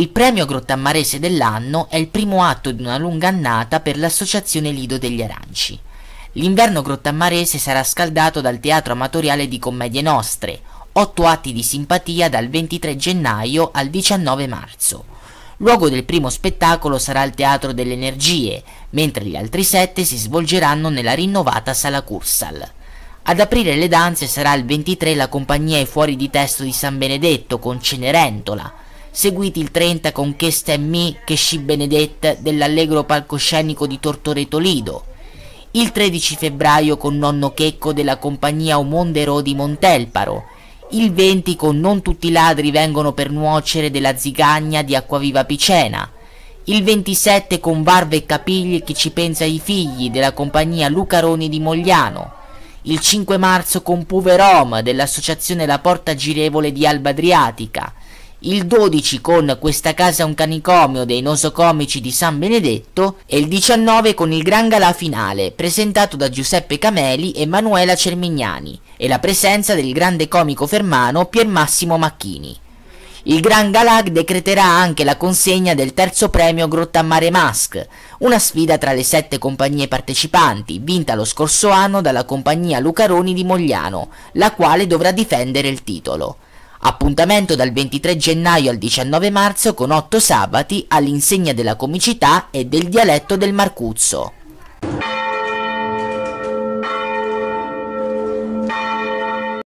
Il premio Grottammarese dell'anno è il primo atto di una lunga annata per l'associazione Lido degli Aranci. L'inverno grottammarese sarà scaldato dal teatro amatoriale di Commedie Nostre, otto atti di simpatia dal 23 gennaio al 19 marzo. Luogo del primo spettacolo sarà il Teatro delle Energie, mentre gli altri sette si svolgeranno nella rinnovata Sala Cursal. Ad aprire le danze sarà il 23 la compagnia I Fuori di Testo di San Benedetto con Cenerentola, seguiti il 30 con Che sta in me, che sci benedetta dell'allegro palcoscenico di Tortore Tolido, il 13 febbraio con Nonno Checco della compagnia Omondero di Montelparo, il 20 con Non tutti i ladri vengono per nuocere della zigagna di Acquaviva Picena, il 27 con Barbe e Capigli che ci pensa ai figli della compagnia Lucaroni di Mogliano, il 5 marzo con Puverom dell'associazione La Porta Girevole di Alba Adriatica, il 12 con Questa casa è un canicomio dei nosocomici di San Benedetto e il 19 con il Gran Galà finale, presentato da Giuseppe Cameli e Manuela Cermignani, e la presenza del grande comico fermano Pier Massimo Macchini. Il Gran Galag decreterà anche la consegna del terzo premio Grotta Mare Mask, una sfida tra le sette compagnie partecipanti, vinta lo scorso anno dalla compagnia Lucaroni di Mogliano, la quale dovrà difendere il titolo. Appuntamento dal 23 gennaio al 19 marzo con 8 sabati all'insegna della comicità e del dialetto del Marcuzzo.